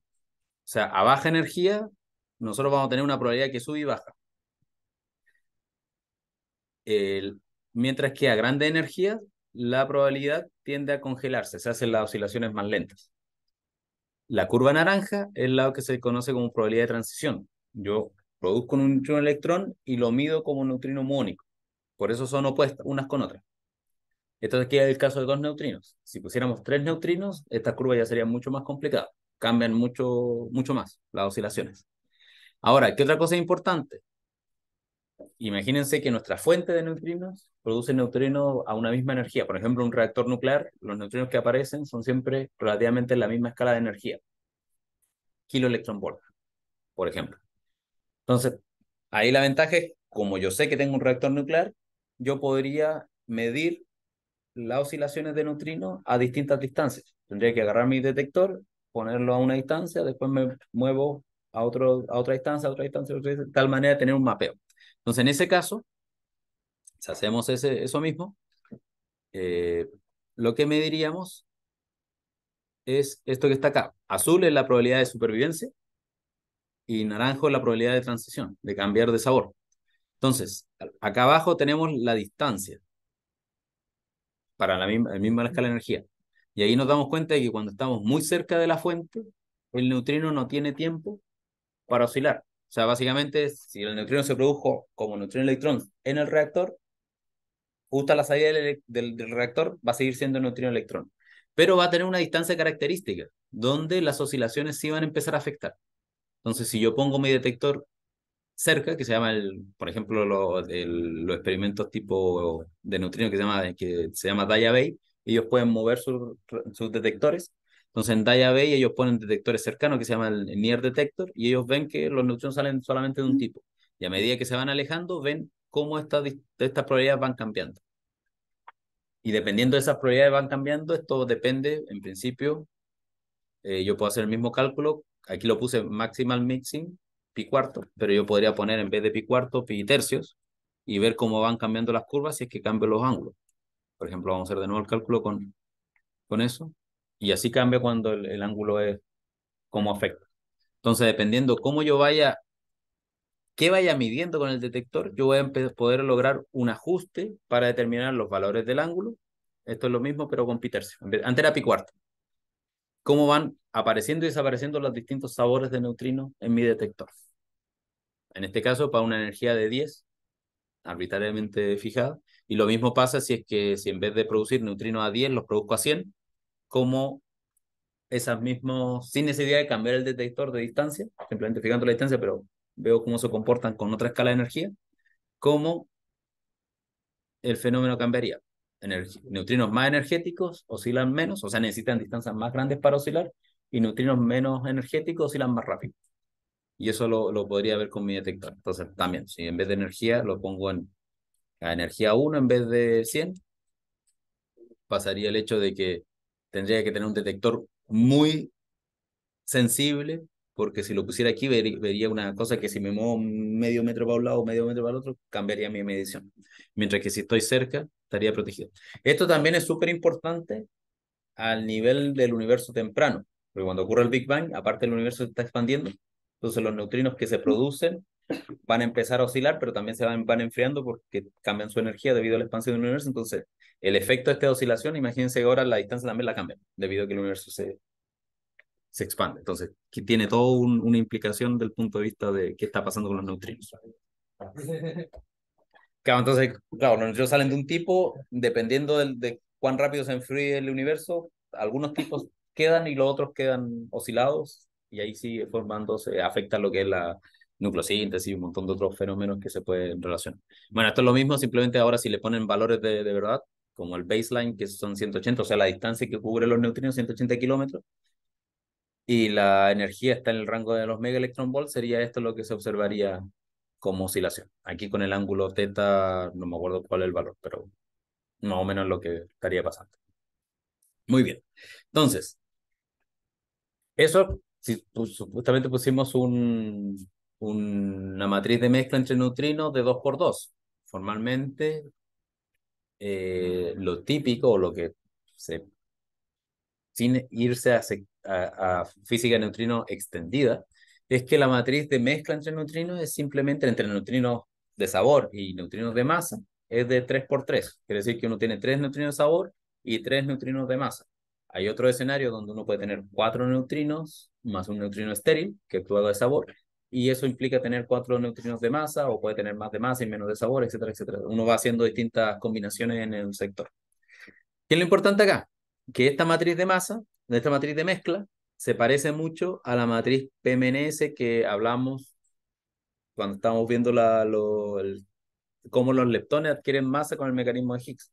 sea, a baja energía, nosotros vamos a tener una probabilidad que sube y baja. mientras que a grande energía, la probabilidad tiende a congelarse, se hacen las oscilaciones más lentas. La curva naranja es la que se conoce como probabilidad de transición. Yo produzco un neutrino electrón y lo mido como neutrino mónico. Por eso son opuestas unas con otras. Entonces, aquí es el caso de dos neutrinos? Si pusiéramos tres neutrinos, esta curva ya sería mucho más complicada. Cambian mucho, mucho más las oscilaciones. Ahora, ¿qué otra cosa importante? Imagínense que nuestra fuente de neutrinos produce neutrinos a una misma energía. Por ejemplo, un reactor nuclear, los neutrinos que aparecen son siempre relativamente en la misma escala de energía. Kilo por ejemplo. Entonces, ahí la ventaja es, como yo sé que tengo un reactor nuclear, yo podría medir las oscilaciones de neutrino a distintas distancias. Tendría que agarrar mi detector, ponerlo a una distancia, después me muevo a, otro, a otra distancia, a otra distancia, a otra distancia, tal manera de tener un mapeo. Entonces, en ese caso, si hacemos ese, eso mismo, eh, lo que mediríamos es esto que está acá. Azul es la probabilidad de supervivencia y naranjo es la probabilidad de transición, de cambiar de sabor. Entonces, acá abajo tenemos la distancia para la misma, escala de energía. Y ahí nos damos cuenta de que cuando estamos muy cerca de la fuente, el neutrino no tiene tiempo para oscilar. O sea, básicamente, si el neutrino se produjo como neutrino electrón en el reactor, justo a la salida del, del reactor va a seguir siendo neutrino electrón. Pero va a tener una distancia característica, donde las oscilaciones sí van a empezar a afectar. Entonces, si yo pongo mi detector cerca, que se llama, el, por ejemplo, los, los experimentos tipo de neutrinos que se llama, que se llama Daya Bay, ellos pueden mover sus, detectores. Entonces en Daya Bay ellos ponen detectores cercanos que se llama el Near Detector y ellos ven que los neutrinos salen solamente de un tipo. Y a medida que se van alejando, ven cómo estas, estas probabilidades van cambiando. Y dependiendo de esas probabilidades van cambiando, esto depende, en principio, eh, yo puedo hacer el mismo cálculo. Aquí lo puse maximal mixing, pi cuarto, pero yo podría poner en vez de pi cuarto, pi tercios, y ver cómo van cambiando las curvas si es que cambio los ángulos. Por ejemplo, vamos a hacer de nuevo el cálculo con, con eso, y así cambia cuando el, el ángulo es como afecta. Entonces, dependiendo cómo yo vaya, qué vaya midiendo con el detector, yo voy a poder lograr un ajuste para determinar los valores del ángulo. Esto es lo mismo, pero con pi tercios. Antes era pi cuarto cómo van apareciendo y desapareciendo los distintos sabores de neutrinos en mi detector. En este caso, para una energía de 10, arbitrariamente fijada. Y lo mismo pasa si es que si en vez de producir neutrinos a 10, los produzco a 100, como esas mismas, sin necesidad de cambiar el detector de distancia, simplemente fijando la distancia, pero veo cómo se comportan con otra escala de energía, cómo el fenómeno cambiaría neutrinos más energéticos oscilan menos, o sea, necesitan distancias más grandes para oscilar, y neutrinos menos energéticos oscilan más rápido. Y eso lo, lo podría ver con mi detector. Entonces, también, si en vez de energía lo pongo en a energía 1 en vez de 100, pasaría el hecho de que tendría que tener un detector muy sensible, porque si lo pusiera aquí vería una cosa que si me muevo medio metro para un lado, medio metro para el otro, cambiaría mi medición. Mientras que si estoy cerca, estaría protegido. Esto también es súper importante al nivel del universo temprano, porque cuando ocurre el Big Bang, aparte el universo se está expandiendo, entonces los neutrinos que se producen van a empezar a oscilar, pero también se van, enfriando porque cambian su energía debido a la expansión del universo, entonces el efecto de esta oscilación, imagínense ahora la distancia también la cambia debido a que el universo se, se expande, entonces tiene toda una implicación del punto de vista de qué está pasando con los neutrinos. Claro, entonces, claro, los neutrinos salen de un tipo, dependiendo de, cuán rápido se enfríe el universo, algunos tipos quedan y los otros quedan oscilados, y ahí sigue formándose, afecta lo que es la nucleosíntesis y un montón de otros fenómenos que se pueden relacionar. Bueno, esto es lo mismo, simplemente ahora si le ponen valores de, de verdad, como el baseline, que son 180, o sea, la distancia que cubre los neutrinos, 180 kilómetros, y la energía está en el rango de los mega electron volts, sería esto lo que se observaría como oscilación. Aquí con el ángulo θ, no me acuerdo cuál es el valor, pero más o menos lo que estaría pasando. Muy bien. Entonces, eso, si, pues, supuestamente pusimos una matriz de mezcla entre neutrinos de 2 x 2 Formalmente, eh, lo típico o lo que se, sin irse a, física de neutrino extendida, es que la matriz de mezcla entre neutrinos es simplemente entre neutrinos de sabor y neutrinos de masa, es de 3 por 3. Quiere decir que uno tiene 3 neutrinos de sabor y 3 neutrinos de masa. Hay otro escenario donde uno puede tener 4 neutrinos más un neutrino estéril que actúa de sabor y eso implica tener 4 neutrinos de masa o puede tener más de masa y menos de sabor, etcétera, etcétera. Uno va haciendo distintas combinaciones en el sector. ¿Qué es lo importante acá? Que esta matriz de masa, esta matriz de mezcla, se parece mucho a la matriz PMNS que hablamos cuando estábamos viendo la, cómo los leptones adquieren masa con el mecanismo de Higgs.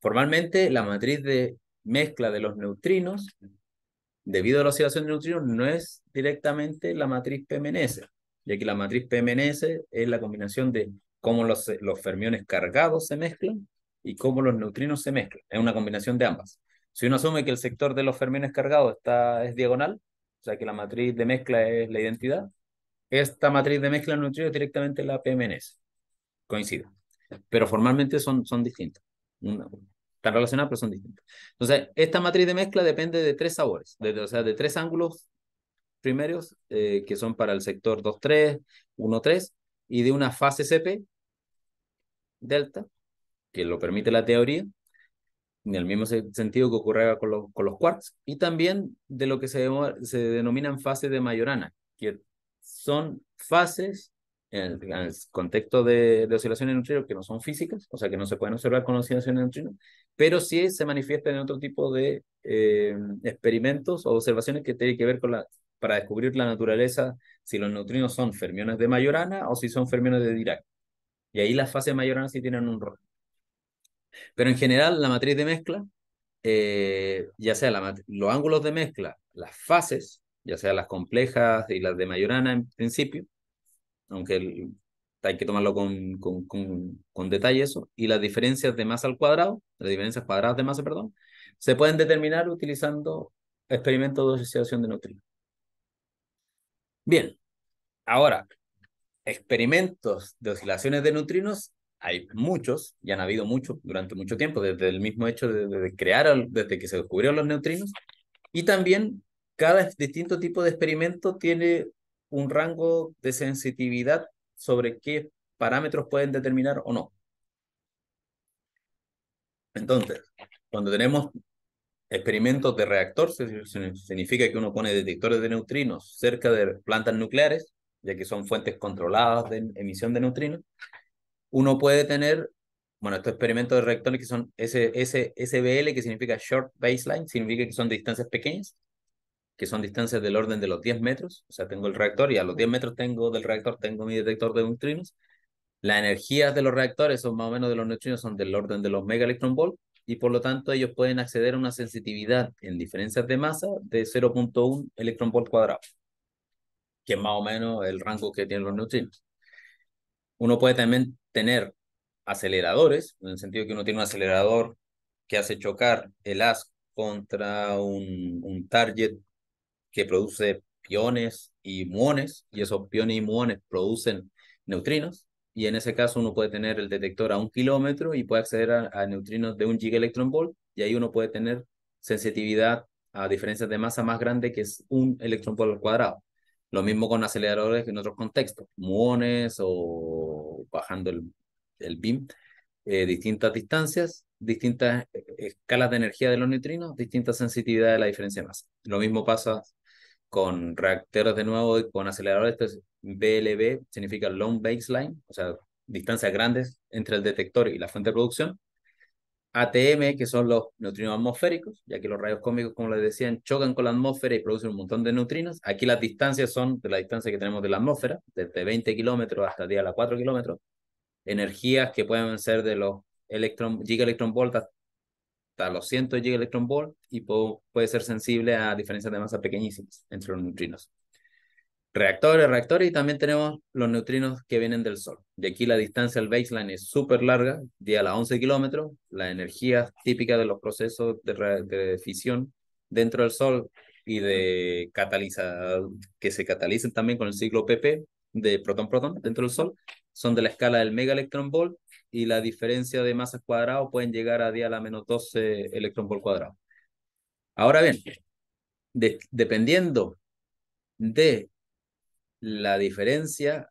Formalmente, la matriz de mezcla de los neutrinos, debido a la oscilación de neutrinos, no es directamente la matriz PMNS, ya que la matriz PMNS es la combinación de cómo los, los fermiones cargados se mezclan y cómo los neutrinos se mezclan. Es una combinación de ambas. Si uno asume que el sector de los fermiones cargados está, es diagonal, o sea que la matriz de mezcla es la identidad, esta matriz de mezcla nutrido es directamente la PMNS. Coincido. Pero formalmente son, son distintas. están relacionadas, pero son distintas. Entonces, esta matriz de mezcla depende de tres sabores, o sea, de tres ángulos primeros, eh, que son para el sector 2-3, 1-3, y de una fase CP, delta, que lo permite la teoría, en el mismo sentido que ocurría con, con los quarks, y también de lo que se, se denominan fases de Majorana, que son fases en el, contexto de, de, oscilaciones de neutrinos que no son físicas, o sea que no se pueden observar con oscilaciones de neutrinos, pero sí se manifiestan en otro tipo de eh, experimentos o observaciones que tienen que ver con la, para descubrir la naturaleza, si los neutrinos son fermiones de Majorana o si son fermiones de Dirac. Y ahí las fases de Majorana sí tienen un rol. Pero en general, la matriz de mezcla, eh, ya sea la los ángulos de mezcla, las fases, ya sea las complejas y las de Mayorana en principio, aunque hay que tomarlo con, con, detalle eso, y las diferencias de masa al cuadrado, las diferencias cuadradas de masa, perdón, se pueden determinar utilizando experimentos de oscilación de neutrinos. Bien, ahora, experimentos de oscilaciones de neutrinos hay muchos y han habido muchos durante mucho tiempo, desde el mismo hecho de, crear, desde que se descubrieron los neutrinos, y también cada distinto tipo de experimento tiene un rango de sensitividad sobre qué parámetros pueden determinar o no. Entonces, cuando tenemos experimentos de reactor, significa que uno pone detectores de neutrinos cerca de plantas nucleares, ya que son fuentes controladas de emisión de neutrinos, uno puede tener, bueno, estos experimentos de reactores que son SBL, que significa Short Baseline, significa que son distancias pequeñas, que son distancias del orden de los 10 metros, o sea, tengo el reactor y a los 10 metros tengo del reactor tengo mi detector de neutrinos. Las energías de los reactores son más o menos de los neutrinos, son del orden de los mega electron y por lo tanto ellos pueden acceder a una sensitividad en diferencias de masa de 0.1 electron cuadrado, que es más o menos el rango que tienen los neutrinos. Uno puede también tener aceleradores, en el sentido que uno tiene un acelerador que hace chocar el as contra un, un target que produce piones y muones, y esos piones y muones producen neutrinos, y en ese caso uno puede tener el detector a un kilómetro y puede acceder a, neutrinos de un gigaelectronvolt y ahí uno puede tener sensitividad a diferencias de masa más grande que es un electrón por al cuadrado. Lo mismo con aceleradores en otros contextos, muones o bajando el, el BIM, eh, distintas distancias, distintas eh, escalas de energía de los neutrinos, distintas sensitividades de la diferencia de masa. Lo mismo pasa con reactores de nuevo y con aceleradores. Esto BLB, significa Long Baseline, o sea, distancias grandes entre el detector y la fuente de producción. ATM, que son los neutrinos atmosféricos, ya que los rayos cósmicos, como les decían, chocan con la atmósfera y producen un montón de neutrinos. Aquí las distancias son de la distancia que tenemos de la atmósfera, desde 20 kilómetros hasta 10 a la 4 kilómetros. Energías que pueden ser de los electron, hasta los 100 giga y puede ser sensible a diferencias de masa pequeñísimas entre los neutrinos reactores, reactores, y también tenemos los neutrinos que vienen del Sol. De aquí la distancia al baseline es súper larga, de a la 11 kilómetros. la energía típica de los procesos de, fisión dentro del Sol y de cataliza que se catalicen también con el ciclo PP de protón-protón dentro del Sol son de la escala del mega volt y la diferencia de masas cuadradas pueden llegar a día a la menos 12 electron volt cuadrado. Ahora bien, dependiendo de la diferencia,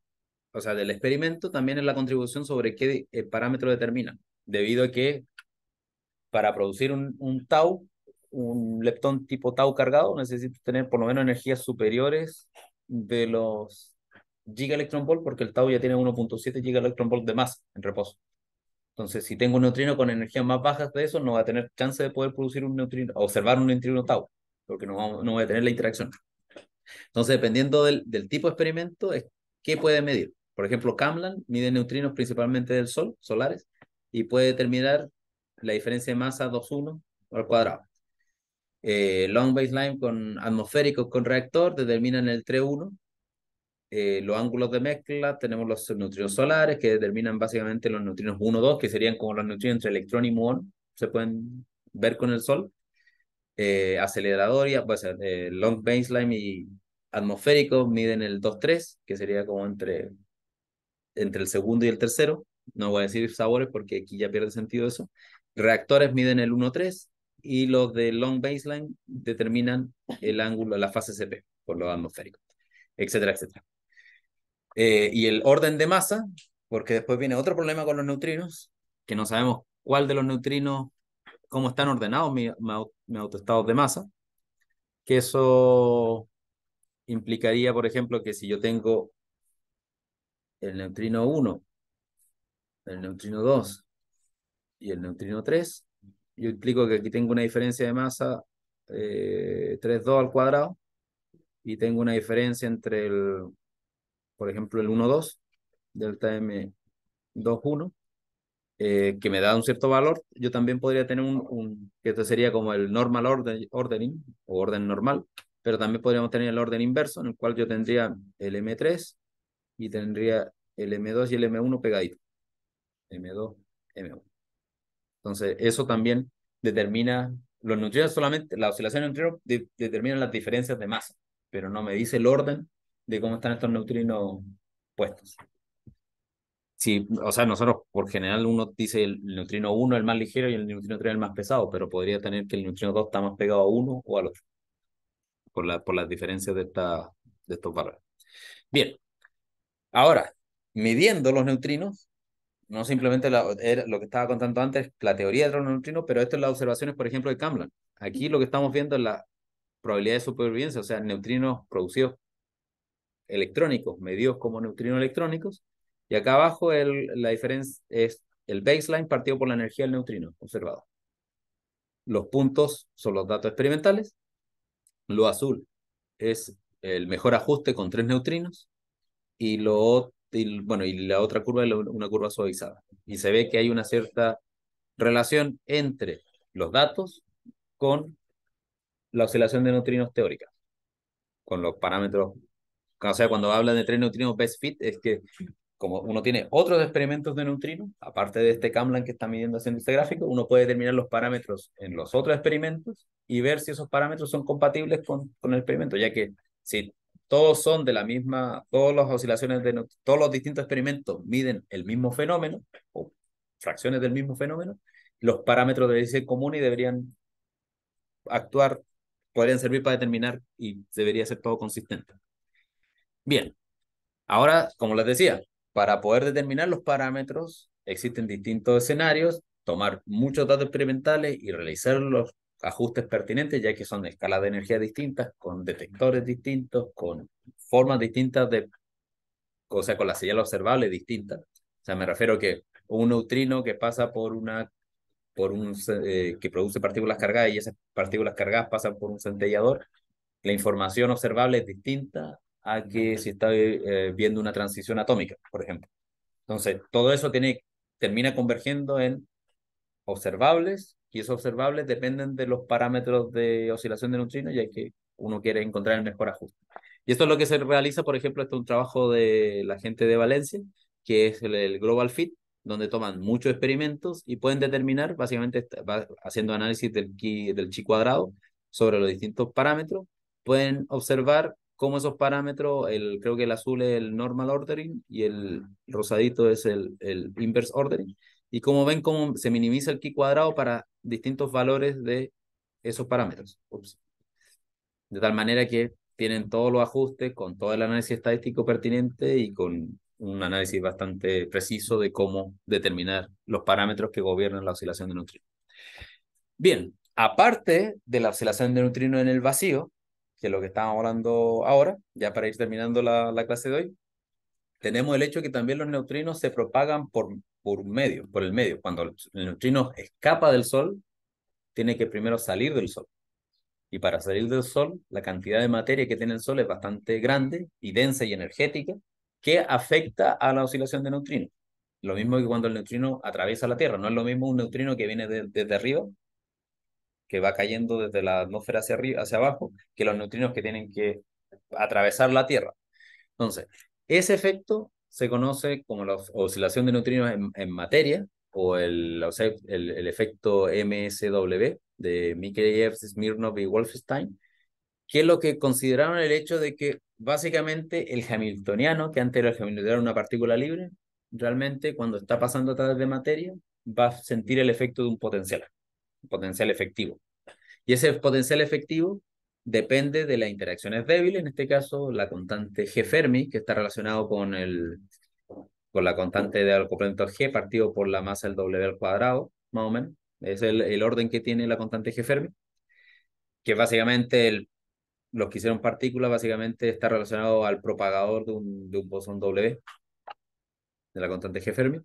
o sea, del experimento también es la contribución sobre qué eh, parámetro determina, debido a que para producir un, tau, un leptón tipo tau cargado, necesito tener por lo menos energías superiores de los giga porque el tau ya tiene 1.7 giga electron de más en reposo. Entonces, si tengo un neutrino con energías más bajas de eso, no va a tener chance de poder producir un neutrino, observar un neutrino tau, porque no, no voy a tener la interacción. Entonces, dependiendo del, tipo de experimento, es qué puede medir. Por ejemplo, Kamlan mide neutrinos principalmente del Sol, solares, y puede determinar la diferencia de masa 2,1 al cuadrado. Eh, long baseline con atmosférico con reactor determinan el 3,1. Eh, los ángulos de mezcla, tenemos los neutrinos solares que determinan básicamente los neutrinos 1, 2, que serían como los neutrinos entre electrón y muón, se pueden ver con el Sol eh, acelerador y pues, eh, long baseline y atmosférico miden el 2-3, que sería como entre, entre el segundo y el tercero. No voy a decir sabores porque aquí ya pierde sentido eso. Reactores miden el 1-3 y los de long baseline determinan el ángulo, la fase CP por lo atmosférico, etcétera, etcétera. Eh, y el orden de masa, porque después viene otro problema con los neutrinos, que no sabemos cuál de los neutrinos cómo están ordenados mis autoestados de masa, que eso implicaría, por ejemplo, que si yo tengo el neutrino 1, el neutrino 2 y el neutrino 3, yo implico que aquí tengo una diferencia de masa eh, 3,2 al cuadrado y tengo una diferencia entre el, por ejemplo, el 1,2, delta M2,1 eh, que me da un cierto valor, yo también podría tener un, que esto sería como el normal orden, ordering o orden normal, pero también podríamos tener el orden inverso, en el cual yo tendría el M3 y tendría el M2 y el M1 pegadito. M2, M1. Entonces, eso también determina, los neutrinos solamente, la oscilación de neutrinos determina las diferencias de masa, pero no me dice el orden de cómo están estos neutrinos puestos o sea, nosotros por general uno dice el neutrino 1 el más ligero y el neutrino 3 el más pesado, pero podría tener que el neutrino 2 está más pegado a uno o al otro, por, la, por las diferencias de, esta, de estos valores. Bien, ahora, midiendo los neutrinos, no simplemente lo que estaba contando antes, la teoría de los neutrinos, pero esto es las observaciones, por ejemplo, de Kamlan. Aquí lo que estamos viendo es la probabilidad de supervivencia, o sea, neutrinos producidos electrónicos, medidos como neutrinos electrónicos, y acá abajo el, la diferencia es el baseline partido por la energía del neutrino observado. Los puntos son los datos experimentales. Lo azul es el mejor ajuste con tres neutrinos. Y, lo, bueno, y la otra curva es una curva suavizada. Y se ve que hay una cierta relación entre los datos con la oscilación de neutrinos teórica, con los parámetros. O sea, cuando hablan de tres neutrinos best fit, es que como uno tiene otros experimentos de neutrino, aparte de este Kamlan que está midiendo haciendo este gráfico, uno puede determinar los parámetros en los otros experimentos y ver si esos parámetros son compatibles con, con el experimento, ya que si todos son de la misma, todas las oscilaciones de todos los distintos experimentos miden el mismo fenómeno o fracciones del mismo fenómeno, los parámetros deberían ser comunes y deberían actuar, podrían servir para determinar y debería ser todo consistente. Bien, ahora, como les decía, para poder determinar los parámetros, existen distintos escenarios, tomar muchos datos experimentales y realizar los ajustes pertinentes, ya que son escalas de energía distintas, con detectores distintos, con formas distintas de, o sea, con la señal observable distinta. O sea, me refiero que un neutrino que pasa por una, por un, eh, que produce partículas cargadas y esas partículas cargadas pasan por un centellador, la información observable es distinta a que si está eh, viendo una transición atómica, por ejemplo. Entonces, todo eso tiene, termina convergiendo en observables y esos observables dependen de los parámetros de oscilación de neutrinos y hay que uno quiere encontrar el mejor ajuste. Y esto es lo que se realiza, por ejemplo, esto es un trabajo de la gente de Valencia, que es el, Global Fit, donde toman muchos experimentos y pueden determinar, básicamente haciendo análisis del del chi cuadrado sobre los distintos parámetros, pueden observar como esos parámetros, el, creo que el azul es el normal ordering y el rosadito es el, el inverse ordering, y como ven cómo se minimiza el key cuadrado para distintos valores de esos parámetros. De tal manera que tienen todos los ajustes con todo el análisis estadístico pertinente y con un análisis bastante preciso de cómo determinar los parámetros que gobiernan la oscilación de neutrinos. Bien, aparte de la oscilación de neutrino en el vacío, que lo que estábamos hablando ahora, ya para ir terminando la, clase de hoy, tenemos el hecho que también los neutrinos se propagan por, por medio, por el medio. Cuando el neutrino escapa del Sol, tiene que primero salir del Sol. Y para salir del Sol, la cantidad de materia que tiene el Sol es bastante grande y densa y energética, que afecta a la oscilación de neutrinos. Lo mismo que cuando el neutrino atraviesa la Tierra. No es lo mismo un neutrino que viene desde arriba que va cayendo desde la atmósfera hacia arriba, hacia abajo, que los neutrinos que tienen que atravesar la Tierra. Entonces, ese efecto se conoce como la oscilación de neutrinos en, materia o el, el, el, efecto MSW de Mikheyev, Smirnov y Wolfenstein, que es lo que consideraron el hecho de que básicamente el hamiltoniano, que antes era el una partícula libre, realmente cuando está pasando a través de materia va a sentir el efecto de un potencial potencial efectivo. Y ese potencial efectivo depende de las interacciones débiles, en este caso la constante G Fermi, que está relacionado con, el, con la constante de acoplamiento G partido por la masa del W al cuadrado, más o menos. Es el, orden que tiene la constante G Fermi, que básicamente el, los que hicieron partículas básicamente está relacionado al propagador de un, de un bosón W, de la constante G Fermi.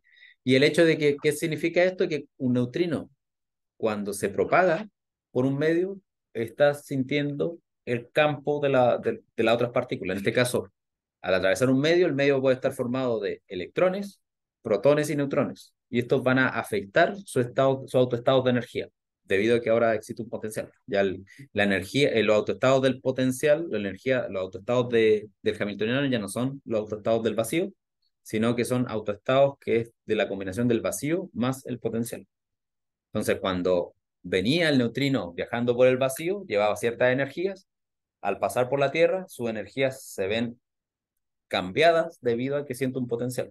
Y el hecho de que, ¿qué significa esto? Que un neutrino cuando se propaga por un medio, estás sintiendo el campo de, la, de, las otras partículas. En este caso, al atravesar un medio, el medio puede estar formado de electrones, protones y neutrones. Y estos van a afectar su, estado, autoestado de energía, debido a que ahora existe un potencial. Ya la energía, eh, los autoestados del potencial, la energía, los autoestados de, del Hamiltoniano ya no son los autoestados del vacío, sino que son autoestados que es de la combinación del vacío más el potencial. Entonces, cuando venía el neutrino viajando por el vacío, llevaba ciertas energías. Al pasar por la Tierra, sus energías se ven cambiadas debido a que siente un potencial.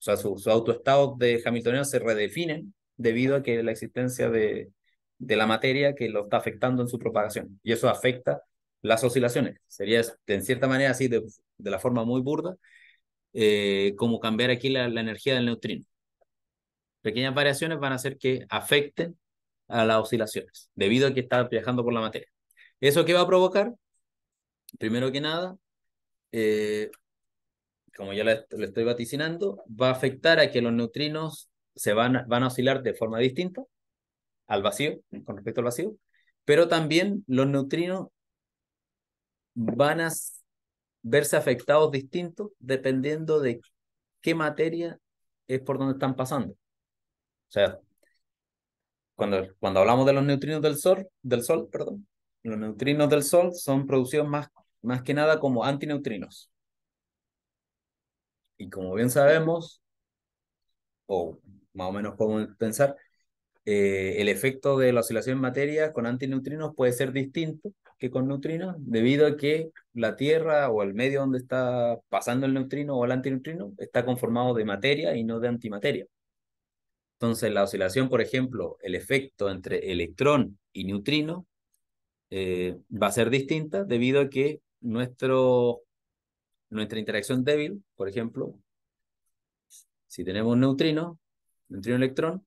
O sea, su autoestado de Hamiltoniano se redefinen debido a que la existencia de, de la materia que lo está afectando en su propagación. Y eso afecta las oscilaciones. Sería, en cierta manera, así, de, la forma muy burda, eh, como cambiar aquí la energía del neutrino. Pequeñas variaciones van a hacer que afecten a las oscilaciones, debido a que está viajando por la materia. ¿Eso qué va a provocar? Primero que nada, eh, como ya le, estoy vaticinando, va a afectar a que los neutrinos se van, van a oscilar de forma distinta al vacío, con respecto al vacío, pero también los neutrinos van a verse afectados distintos dependiendo de qué materia es por donde están pasando. O sea, cuando, cuando hablamos de los neutrinos del sol, del sol, perdón, los neutrinos del sol son producidos más, más que nada como antineutrinos. Y como bien sabemos, o más o menos podemos pensar, eh, el efecto de la oscilación en materia con antineutrinos puede ser distinto que con neutrinos, debido a que la Tierra o el medio donde está pasando el neutrino o el antineutrino está conformado de materia y no de antimateria. Entonces, la oscilación, por ejemplo, el efecto entre electrón y neutrino eh, va a ser distinta debido a que nuestro, nuestra interacción débil, por ejemplo, si tenemos un neutrino, neutrino-electrón,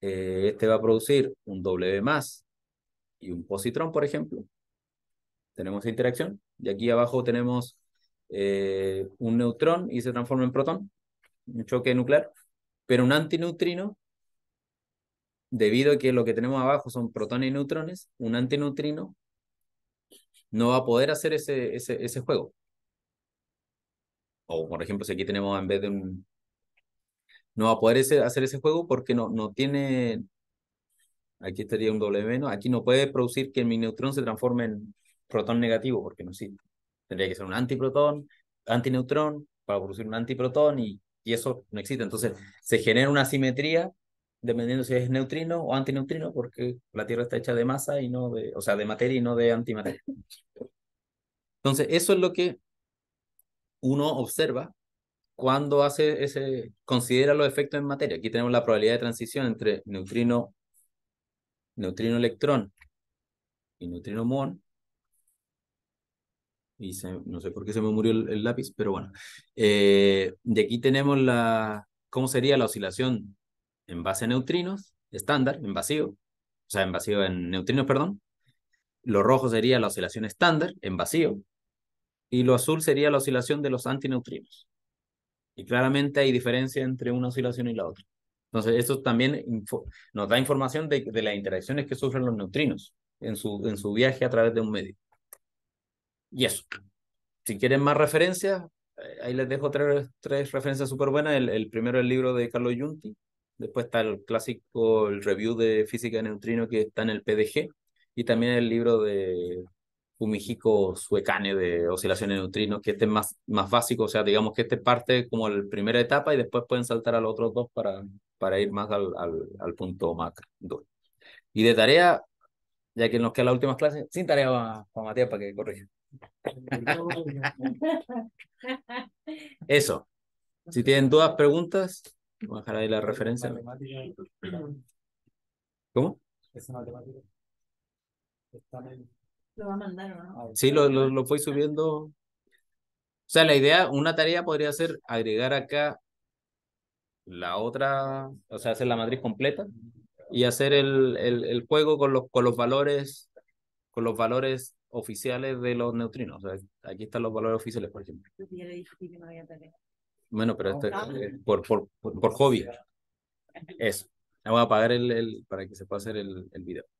eh, este va a producir un W más y un positrón, por ejemplo. Tenemos interacción. Y aquí abajo tenemos eh, un neutrón y se transforma en protón, un choque nuclear. Pero un antineutrino, debido a que lo que tenemos abajo son protones y neutrones, un antineutrino no va a poder hacer ese, ese, ese juego. O, por ejemplo, si aquí tenemos en vez de un... No va a poder hacer ese juego porque no, no tiene... Aquí estaría un doble menos. Aquí no puede producir que mi neutrón se transforme en protón negativo porque no sí Tendría que ser un antiprotón, antineutrón, para producir un antiprotón y y eso no existe. Entonces se genera una simetría dependiendo si es neutrino o antineutrino, porque la Tierra está hecha de masa y no de, o sea, de materia y no de antimateria. Entonces, eso es lo que uno observa cuando hace ese, considera los efectos en materia. Aquí tenemos la probabilidad de transición entre neutrino, neutrino electrón y neutrino muón, y no sé por qué se me murió el, lápiz, pero bueno. Eh, de aquí tenemos la, cómo sería la oscilación en base a neutrinos, estándar, en vacío, o sea, en vacío en neutrinos, perdón. Lo rojo sería la oscilación estándar, en vacío, y lo azul sería la oscilación de los antineutrinos. Y claramente hay diferencia entre una oscilación y la otra. Entonces, esto también nos da información de, de las interacciones que sufren los neutrinos en su, en su viaje a través de un medio. Y eso. Si quieren más referencias, eh, ahí les dejo tres, referencias súper buenas. El, el primero, el libro de Carlos Yunti. Después está el clásico, el review de física de neutrino que está en el PDG. Y también el libro de Fumijico Suecane de oscilaciones de neutrinos, que este es más, más básico. O sea, digamos que este parte como la primera etapa y después pueden saltar a los otros dos para, para ir más al, punto macro 2. Y de tarea, ya que nos queda la última clase, sin tarea Juan Matías para que corrija. Eso. Si tienen dudas, preguntas, voy a dejar ahí la referencia. ¿Cómo? Lo va a mandar, ¿no? Ah, sí, lo, lo, subiendo. O sea, la idea, una tarea podría ser agregar acá la otra, o sea, hacer la matriz completa y hacer el, el, juego con los, con los valores, con los valores oficiales de los neutrinos. aquí están los valores oficiales, por ejemplo. bueno, pero este, por, por, por, hobby. Eso. voy a apagar el, el, para que se pueda hacer el, el video.